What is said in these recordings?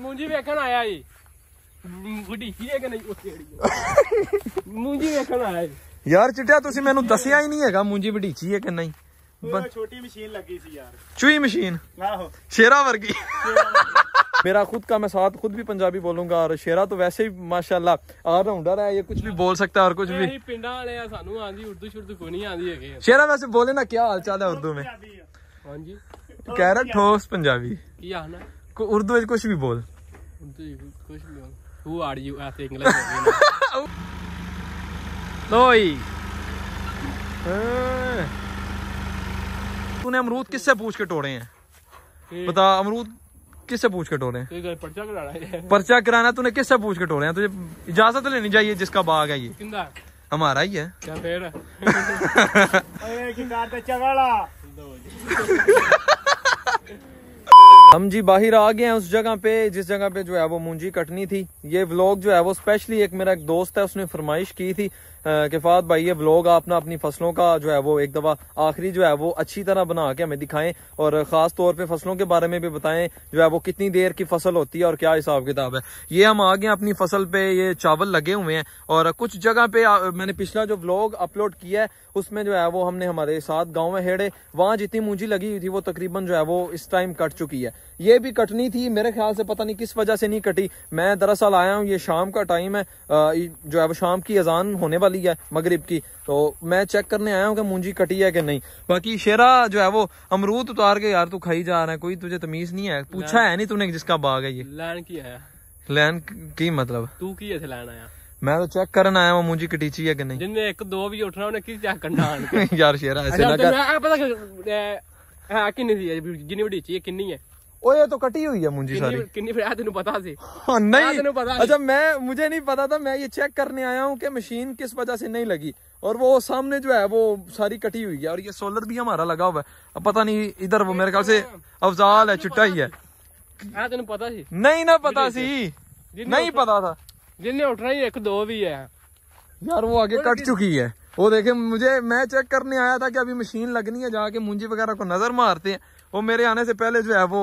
ਮੂੰਜੀ ਵੇਖਣ ਆਇਆ ਈ ਬੁੱਢੀ ਕੀ ਹੈ ਕਿ ਨਹੀਂ ਉੱਥੇ ਜਿਹੜੀ ਮੂੰਜੀ ਵੇਖਣ ਆਇਆ ਈ ਯਾਰ ਚਿੱਟਿਆ ਤੁਸੀਂ ਮੈਨੂੰ ਦੱਸਿਆ ਹੀ ਨਹੀਂ ਹੈਗਾ ਮੂੰਜੀ ਬਡੀਚੀ ਹੈ ਕਿ ਨਹੀਂ ਛੋਟੀ ਮਸ਼ੀਨ ਲੱਗੀ ਸੀ ਯਾਰ ਚੂਈ ਮਸ਼ੀਨ ਆਹੋ ਸ਼ੇਰਾ ਵਰਗੀ मेरा खुद का मैं साथ खुद भी पंजाबी बोलूंगा और शेरा तो वैसे ही माशाल्लाह ऑलराउंडर है ये कुछ भी बोल सकता है और कुछ भी पिंडा वाले सानू आंदी उर्दू शुर्दू को नहीं आंदी है शेरा वैसे बोले ना क्या हाल चाल है उर्दू में हां जी कह रहा ठोस पंजाबी क्या ना उर्दू में कुछ भी बोल कुछ भी बोल हु आर यू इंग्लिश लोई तूने अमरूद किससे पूछ के तोड़े हैं बता अमरूद किससे पूछ के टोले तो पर्चा कराना तूने किससे पूछ के हैं तुझे इजाजत लेनी चाहिए जिसका बाग है ये हमारा ही है क्या पेड़ है हम जी बाहर आ गए हैं उस जगह पे जिस जगह पे जो है वो मुंजी कटनी थी ये व्लॉग जो है वो स्पेशली एक मेरा एक दोस्त है उसने फरमाइश की थी कि फात भाई ये व्लॉग आप ना अपनी फसलों का जो है वो एक दफा आखिरी जो है वो अच्छी तरह बना के हमें दिखाएं और खास तौर पे फसलों के बारे में भी बताएं जो है वो कितनी देर की फसल होती है और क्या हिसाब किताब है ये हम आ गए अपनी फसल पे ये चावल लगे हुए हैं और कुछ जगह पे मैंने पिछला जो व्लॉग अपलोड किया है उसमें जो है वो हमने हमारे साथ गाँव में हेड़े वहाँ जितनी मूंजी लगी हुई थी वो तकरीबन जो है वो इस टाइम कट चुकी है ये भी कटनी थी मेरे ख्याल से पता नहीं किस वजह से नहीं कटी मैं दरअसल आया हूँ ये शाम का टाइम है जो है वो शाम की अजान होने वाली है मगरिब की तो मैं चेक करने आया हूँ कि मुंजी कटी है कि नहीं बाकी शेरा जो है वो अमरूद उतार के यार तू खाई जा रहा है कोई तुझे तमीज नहीं है पूछा है नहीं तूने जिसका बाग है ये लैन की है लैन की मतलब तू की है लैन आया मैं तो चेक करन आया हूं मुझे कटीची है कि नहीं जिनने एक दो भी उठना उन्हें किस चेक करना यार शेरा ऐसे लगा अच्छा, ना तो कर तो पता है कितनी थी जिन्नी बड़ी चाहिए कितनी है ओए तो कटी हुई है मुंजी सारी ਸਾਰੀ फिर ਫਿਰ ਆ ਤੈਨੂੰ ਪਤਾ ਸੀ ਹਾਂ ਨਹੀਂ ਤੈਨੂੰ ਪਤਾ मैं मुझे नहीं पता था मैं ये चेक करने आया हूँ कि मशीन किस वजह से नहीं लगी और वो सामने जो है वो सारी कटी हुई है और ये सोलर भी हमारा लगा हुआ है अब पता नहीं इधर वो मेरे ख्याल से अफजाल है चिट्टा ही है तेन पता सी नहीं ना पता सी नहीं पता था जिन्हें उठना ही एक दो भी है यार वो आगे कट चुकी है वो देखे मुझे मैं चेक करने आया था कि अभी मशीन लगनी है जाके मुंजी वगैरह को नजर मारते हैं वो मेरे आने से पहले जो है वो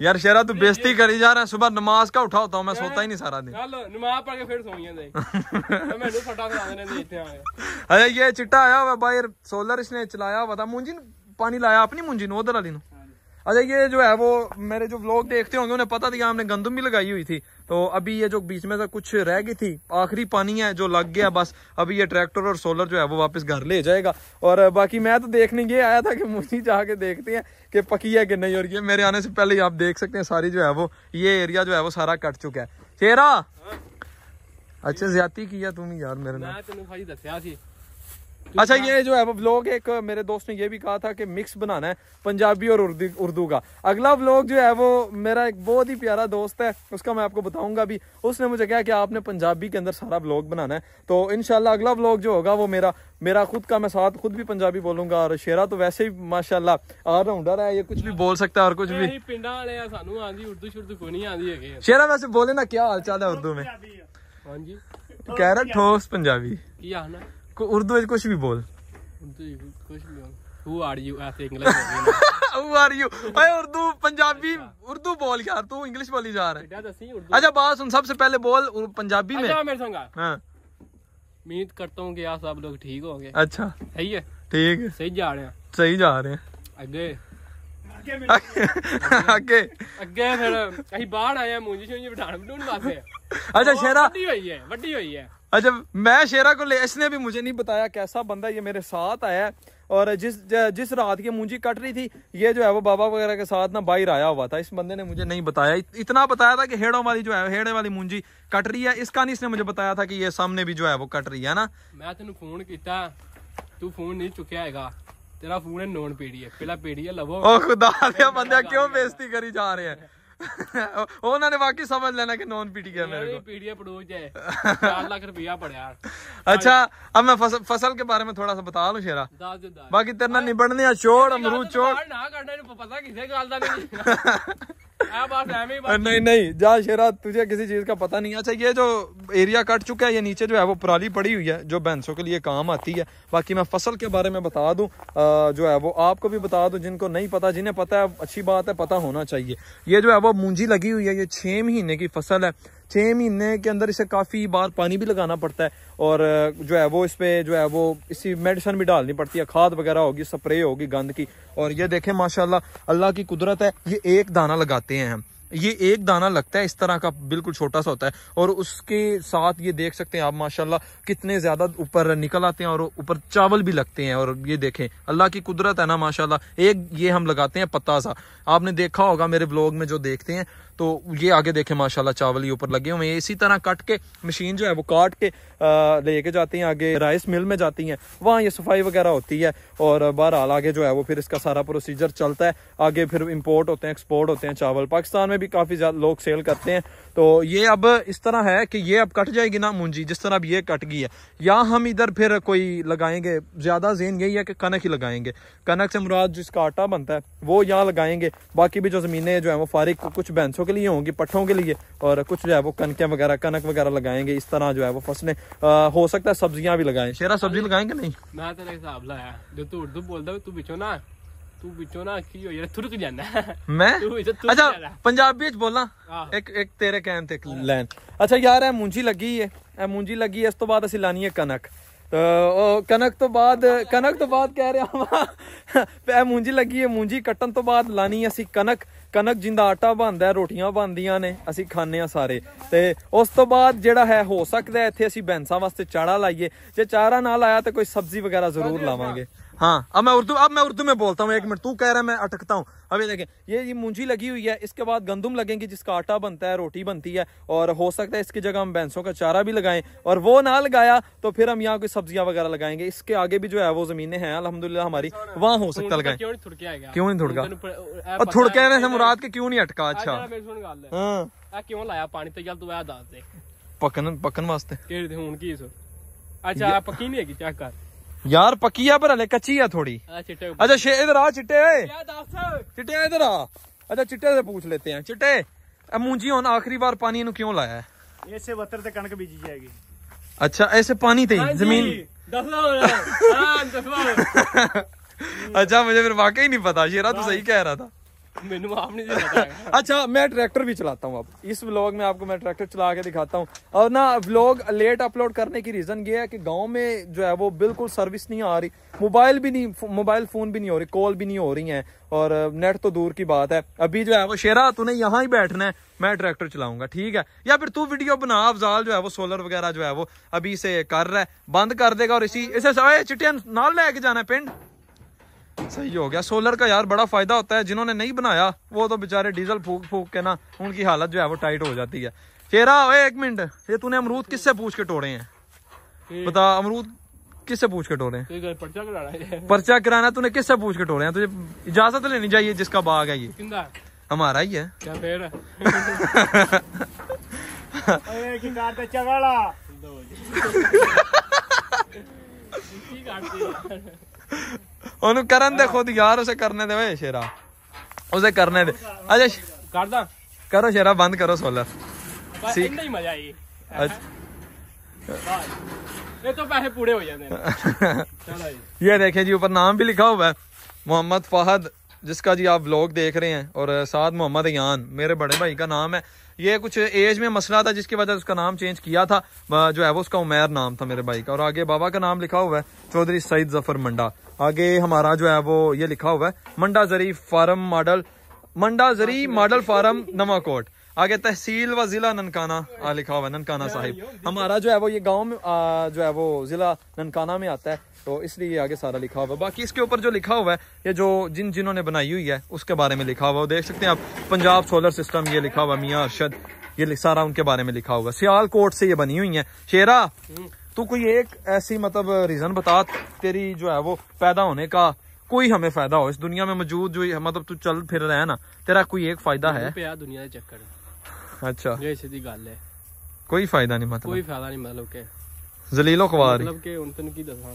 यार शेरा तू बेस्ती करी जा रहा है सुबह नमाज का उठा होता हूँ मैं सोता ही नहीं सारा दिन नमाज पढ़ के फिर ये चिट्टा आया हुआ सोलर इसने चलाया हुआ था मुंजी पानी लाया अपनी मुंजी उधर वाली अच्छा ये जो है वो मेरे जो ब्लॉग देखते होंगे उन्हें पता था हमने गंदम भी लगाई हुई थी तो अभी ये जो बीच में से कुछ रह गई थी आखिरी पानी है जो लग गया बस अभी ये ट्रैक्टर और सोलर जो है वो वापस घर ले जाएगा और बाकी मैं तो देखने ये आया था कि मुझे जाके देखते हैं कि पकी है कि नहीं और ये मेरे आने से पहले आप देख सकते हैं सारी जो है वो ये एरिया जो है वो सारा कट चुका है चेहरा हाँ। अच्छा ज्यादा किया तुम यार मेरे नाम अच्छा ये जो है व्लॉग एक मेरे दोस्त ने ये भी कहा था कि मिक्स बनाना है पंजाबी और उर्दू का अगला व्लॉग जो है वो मेरा एक बहुत ही प्यारा दोस्त है उसका मैं आपको बताऊंगा भी उसने मुझे कहा कि आपने पंजाबी के अंदर सारा व्लॉग बनाना है तो इनशाला अगला व्लॉग जो होगा वो मेरा मेरा खुद का मैं साथ खुद भी पंजाबी बोलूंगा और शेरा तो वैसे ही माशाल्लाह ऑलराउंडर है ये कुछ भी बोल सकता है और कुछ भी उर्दू शेरा वैसे बोले ना क्या हाल चाल है उर्दू में हाँ कह रहा ठोस पंजाबी उर्दू में कुछ भी बोल Who are you? ऐसे इंग्लिश उर्दू पंजाबी अच्छा। उर्दू बोल यार तू इंग्लिश बोली जा रहा है अच्छा बात सुन सबसे पहले बोल पंजाबी में अच्छा, हाँ। उम्मीद करता हूँ कि आप सब लोग ठीक होंगे अच्छा सही है ठीक है सही जा रहे हैं सही जा रहे हैं अगे अगे अगे फिर आए हैं मुंजी शुंजी पठान अच्छा शेरा वड्डी हुई है वड्डी हुई है अच्छा मैं शेरा को ले इसने भी मुझे नहीं बताया कैसा बंदा ये मेरे साथ आया और जिस जिस रात की मुंजी कट रही थी ये जो है वो बाबा वगैरह के साथ ना बाहर आया हुआ था इस बंदे ने मुझे नहीं बताया इतना बताया था कि हेड़ों वाली जो है हेड़े वाली मुंजी कट रही है इसका नहीं इसने मुझे बताया था कि ये सामने भी जो है वो कट रही है ना मैं तेन फोन किया तू फोन नहीं चुका है तेरा फोन है पीढ़ी है पहला है लवो ओ खुदा बंदा क्यों बेजती करी जा रहे हैं ਉਹਨਾਂ ਨੇ ਵਾਕਈ ਸਮਝ ਲੈਣਾ ਕਿ ਨੌਨ ਪੀਟੀ ਗਿਆ ਮੇਰੇ ਕੋ ਪੀਡੀਆ ਪ੍ਰੋਜ ਹੈ 4 ਲੱਖ ਰੁਪਇਆ ਪੜਿਆ अच्छा अब मैं फसल, फसल के बारे में थोड़ा सा बता लू शेरा बाकी तेरे निबड़ने छोड़ अमरूद छोड़ ना करना पता किसी गल का नहीं हाँ, नहीं नहीं जा शेरा तुझे किसी चीज का पता नहीं अच्छा ये जो एरिया कट चुका है ये नीचे जो है वो पराली पड़ी हुई है जो भैंसों के लिए काम आती है बाकी मैं फसल के बारे में बता दूं जो है वो आपको भी बता दूं जिनको नहीं पता जिन्हें पता है अच्छी बात है पता होना चाहिए ये जो है वो मूंजी लगी हुई है ये छह महीने की फसल है छः महीने के अंदर इसे काफ़ी बार पानी भी लगाना पड़ता है और जो है वो इस पर जो है वो इसी मेडिसन भी डालनी पड़ती है खाद वगैरह होगी स्प्रे होगी गंद की और ये देखें माशाल्लाह अल्लाह की कुदरत है ये एक दाना लगाते हैं हम ये एक दाना लगता है इस तरह का बिल्कुल छोटा सा होता है और उसके साथ ये देख सकते हैं आप माशाल्लाह कितने ज़्यादा ऊपर निकल आते हैं और ऊपर चावल भी लगते हैं और ये देखें अल्लाह की कुदरत है ना माशाल्लाह एक ये हम लगाते हैं पत्ता सा आपने देखा होगा मेरे ब्लॉग में जो देखते हैं तो ये आगे देखें माशाल्लाह चावल ही ऊपर लगे हुए हैं इसी तरह कट के मशीन जो है वो काट के लेके जाती हैं आगे राइस मिल में जाती हैं वहाँ ये सफाई वगैरह होती है और बहरहाल आगे जो है वो फिर इसका सारा प्रोसीजर चलता है आगे फिर इम्पोर्ट होते हैं एक्सपोर्ट होते हैं चावल पाकिस्तान में भी काफ़ी ज़्यादा लोग सेल करते हैं तो ये अब इस तरह है कि ये अब कट जाएगी ना मुंजी जिस तरह अब ये कट गई है या हम इधर फिर कोई लगाएंगे ज़्यादा जेन यही है कि कनक ही लगाएंगे कनक से मुराद जिसका आटा बनता है वो यहाँ लगाएंगे बाकी भी जो ज़मीनें जो है वो फारिक कुछ बैंसों के के लिए होंगी पट्टों के लिए और कुछ जो है वो कनकें वगैरह कनक वगैरह लगाएंगे इस तरह जो है वो फसलें हो सकता है सब्जियां भी लगाएं शेरा सब्जी लगाएंगे नहीं मैं तेरा हिसाब लाया जो तू उर्दू बोलता तू बिचो ना ਤੂੰ ਵਿੱਚੋਂ ਨਾ ਕੀ ਹੋਇਆ ਤੁਰਕ ਜਾਂਦਾ ਮੈਂ ਅੱਛਾ ਪੰਜਾਬੀ ਵਿੱਚ ਬੋਲਾਂ ਇੱਕ एक ਤੇਰੇ ਕਹਿਣ ਤੇ ਲੈਨ अच्छा यार ਇਹ ਮੂੰਜੀ ਲੱਗੀ ਏ ਇਹ ਮੂੰਜੀ ਲੱਗੀ ਇਸ ਤੋਂ ਬਾਅਦ ਅਸੀਂ ਲਾਣੀ ਹੈ ਕਣਕ ਉਹ ਕਣਕ ਤੋਂ ਬਾਅਦ ਕਣਕ ਤੋਂ ਬਾਅਦ ਕਹਿ ਰਿਹਾ ਵਾ ਪੈ ਮੂੰਜੀ ਲੱਗੀ ਹੈ ਮੂੰਜੀ ਕੱਟਣ ਤੋਂ ਬਾਅਦ ਲਾਣੀ ਅਸੀਂ ਕਣਕ ਕਣਕ ਜਿੰਦਾ ਆਟਾ ਬਣਦਾ ਹੈ ਰੋਟੀਆਂ ਬਣਦੀਆਂ ਨੇ ਅਸੀਂ ਖਾਂਦੇ ਆ ਸਾਰੇ ਤੇ ਉਸ ਤੋਂ ਬਾਅਦ ਜਿਹੜਾ ਹੈ ਹੋ ਸਕਦਾ ਇੱਥੇ ਅਸੀਂ ਬੈਂਸਾਂ ਵਾਸਤੇ ਚਾੜਾ ਲਾਈਏ ਜੇ ਚਾਰਾ ਨਾਲ ਆਇਆ ਤਾਂ ਕੋਈ ਸਬਜ਼ੀ ਵਗੈਰਾ ਜ਼ਰੂਰ ਲਾਵਾਂਗੇ ਹਾਂ ਅਬ ਮੈਂ ਉਰਦੂ ਅਬ ਮੈਂ ਉਰਦੂ में ਬੋਲਤਾ ਹੂੰ 1 ਮਿੰਟ ਤੂੰ ਕਹਿ ਰਿਹਾ ਮੈਂ ਅਟਕਤਾ ਹੂੰ अब ये देखें ये ये मूंजी लगी हुई है इसके बाद गंदुम लगेंगी जिसका आटा बनता है रोटी बनती है और हो सकता है इसकी जगह हम भैंसों का चारा भी लगाएं और वो ना लगाया तो फिर हम यहाँ कोई सब्जियां वगैरह लगाएंगे इसके आगे भी जो है वो जमीने हैं अलहमदुल्ला हमारी वहाँ हो सकता लगाए क्यों नहीं थुड़का और थुड़के मुराद के क्यों नहीं अटका अच्छा हाँ। क्यों लाया पानी तो चल तू दस दे पकन पकन वास्ते अच्छा पकी नहीं है चेक कर यार पक्की है पर हले कच्ची है थोड़ी अच्छा इधर आ चिट्टे चिट्टे इधर आ अच्छा चिट्टे से पूछ लेते हैं चिट्टे मूंजी हूं आखिरी बार पानी इन क्यों लाया है ऐसे वतर से कणक बीजी जाएगी अच्छा ऐसे पानी थे हाँ जमीन हाँ, अच्छा मुझे फिर वाकई नहीं पता शेरा तू तो हाँ। सही कह रहा था अच्छा मैं ट्रैक्टर भी चलाता हूँ अब इस व्लॉग में आपको मैं ट्रैक्टर चला के दिखाता हूँ और ना व्लॉग लेट अपलोड करने की रीज़न ये है कि गांव में जो है वो बिल्कुल सर्विस नहीं आ रही मोबाइल भी नहीं मोबाइल फ़ोन भी नहीं हो रही कॉल भी नहीं हो रही है और नेट तो दूर की बात है अभी जो है वो शेरा तूने यहाँ ही बैठना है मैं ट्रैक्टर चलाऊंगा ठीक है या फिर तू वीडियो बना अफजाल जो है वो सोलर वगैरह जो है वो अभी से कर रहा है बंद कर देगा और इसी इसे चिटिया नाल लेके जाना है पिंड सही हो गया सोलर का यार बड़ा फायदा होता है जिन्होंने नहीं बनाया वो तो बेचारे डीजल फूक फूक के ना उनकी हालत जो है वो टाइट हो जाती है शेरा ओए एक मिनट ये तूने अमरूद किससे पूछ के टोड़े हैं बता अमरूद किससे पूछ के टोड़े हैं पर्चा कराना तूने किससे पूछ के टोड़े हैं तुझे इजाजत लेनी चाहिए जिसका बाग है ये हमारा ही है क्या है ਉਹਨੂੰ ਕਰਨ ਦੇ ਖੁਦ ਯਾਰ ਉਸੇ ਕਰਨੇ ਦੇ ਵੇ ਸ਼ੇਰਾ ਉਸੇ ਕਰਨੇ ਦੇ ਅਜੇ ਕਰਦਾ करो शेरा बंद करो सोलर सीख ही मजा आई अच्छा ये तो पैसे पूरे हो जाते हैं ये देखें जी ऊपर नाम भी लिखा हुआ है मोहम्मद फहद जिसका जी आप व्लॉग देख रहे हैं और साथ मोहम्मद यान मेरे बड़े भाई का नाम है ये कुछ एज में मसला था जिसकी वजह से उसका नाम चेंज किया था जो है वो उसका उमेर नाम था मेरे भाई का और आगे बाबा का नाम लिखा हुआ है चौधरी सईद जफर मंडा आगे हमारा जो है वो ये लिखा हुआ है मंडा जरी फार्म मॉडल मंडा जरी हाँ, मॉडल फार्म नवाकोट आगे तहसील व जिला ननकाना लिखा हुआ है ननकाना साहिब हमारा जो है वो ये गाँव में आ, जो है वो जिला ननकाना में आता है तो इसलिए आगे सारा लिखा हुआ है बाकी इसके ऊपर जो लिखा हुआ है ये जो जिन जिन्होंने बनाई हुई है उसके बारे में लिखा हुआ देख सकते हैं आप पंजाब सोलर सिस्टम ये लिखा हुआ मियाँ अरशद ये सारा उनके बारे में लिखा हुआ सियालकोट से ये बनी हुई है शेरा तो कोई एक ऐसी मतलब रीज़न बता तेरी जो है वो पैदा होने का कोई हमें फायदा हो इस दुनिया में मौजूद जो मतलब तू चल फिर रहा है ना तेरा कोई एक फायदा है दुनिया चक्कर अच्छा ये सीधी गल है कोई फायदा नहीं मतलब कोई फायदा नहीं मतलब के जलीलो खबर मतलब के उन तन की दसा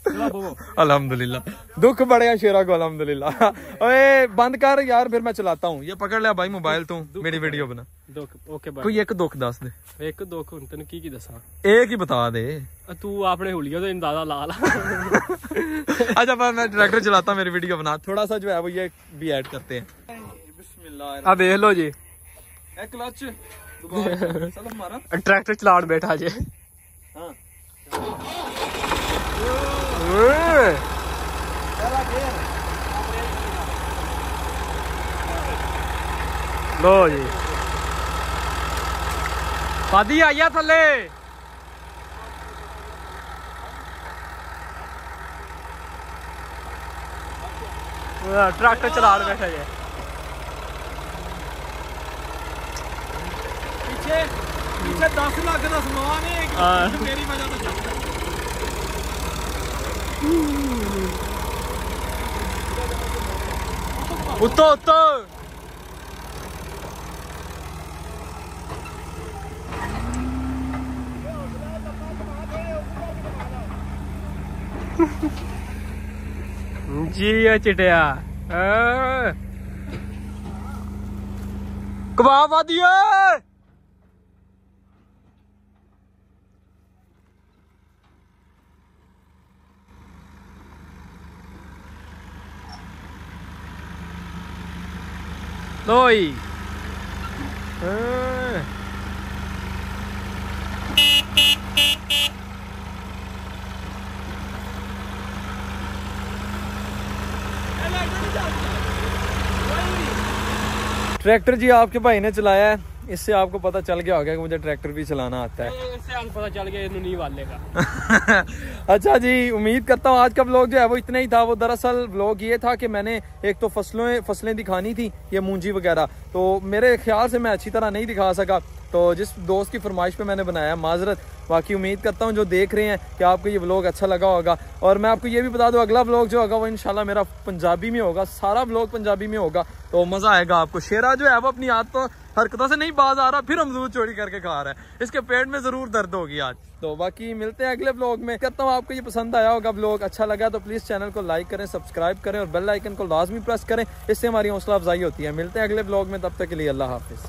अलहमदुल्ला दुख बढ़िया शेरा को अलहमदुल्ला बंद कर यार फिर मैं चलाता हूँ ये पकड़ लिया भाई मोबाइल तू मेरी वीडियो बना ओके एक दुख दस दे एक दुख की दसा एक ही बता दे तू हुलिया तो ला ला अच्छा पर मैं चलाता मेरी वीडियो बना थोड़ा सा जो है वो ये भी ऐड करते हैं अब देख लो जी क्लच ट्रैक्टर चला बैठा जी हाँ लो जी पादी थले ट्रैक्टर चला बैठा है पीछे पीछे दस लाख का समान है मेरी वजह से ਉੱਤੋਂ ਉੱਤੋਂ ਜੀ ਆ ਚਟਿਆ ਕਬਾਬ ਆਦੀ Rồi. ट्रैक्टर जी आपके भाई ने चलाया है इससे आपको पता चल गया होगा कि मुझे ट्रैक्टर भी चलाना आता है इससे पता चल गया वाले का अच्छा जी उम्मीद करता हूँ आज का ब्लॉग जो है वो इतना ही था वो दरअसल ब्लॉग ये था कि मैंने एक तो फसलों फसलें दिखानी थी ये मूंजी वगैरह तो मेरे ख्याल से मैं अच्छी तरह नहीं दिखा सका तो जिस दोस्त की फरमाइश पे मैंने बनाया माजरत बाकी उम्मीद करता हूँ जो देख रहे हैं कि आपको ये ब्लॉग अच्छा लगा होगा और मैं आपको ये भी बता दूँ अगला ब्लॉग जो होगा वो इनशाला मेरा पंजाबी में होगा सारा ब्लॉग पंजाबी में होगा तो मज़ा आएगा आपको शेरा जो है वो अपनी आदतों हरकतों से नहीं बाज आ रहा फिर हम दूध चोरी करके खा रहा है इसके पेट में जरूर दर्द होगी आज तो बाकी मिलते हैं अगले ब्लॉग में करता हूँ आपको ये पसंद आया होगा ब्लॉग अच्छा लगा तो प्लीज़ चैनल को लाइक करें सब्सक्राइब करें और बेल आइकन को लाजमी प्रेस करें इससे हमारी हौसला अफजाई होती है मिलते हैं अगले ब्लॉग में तब तक के लिए अल्लाह हाफिज़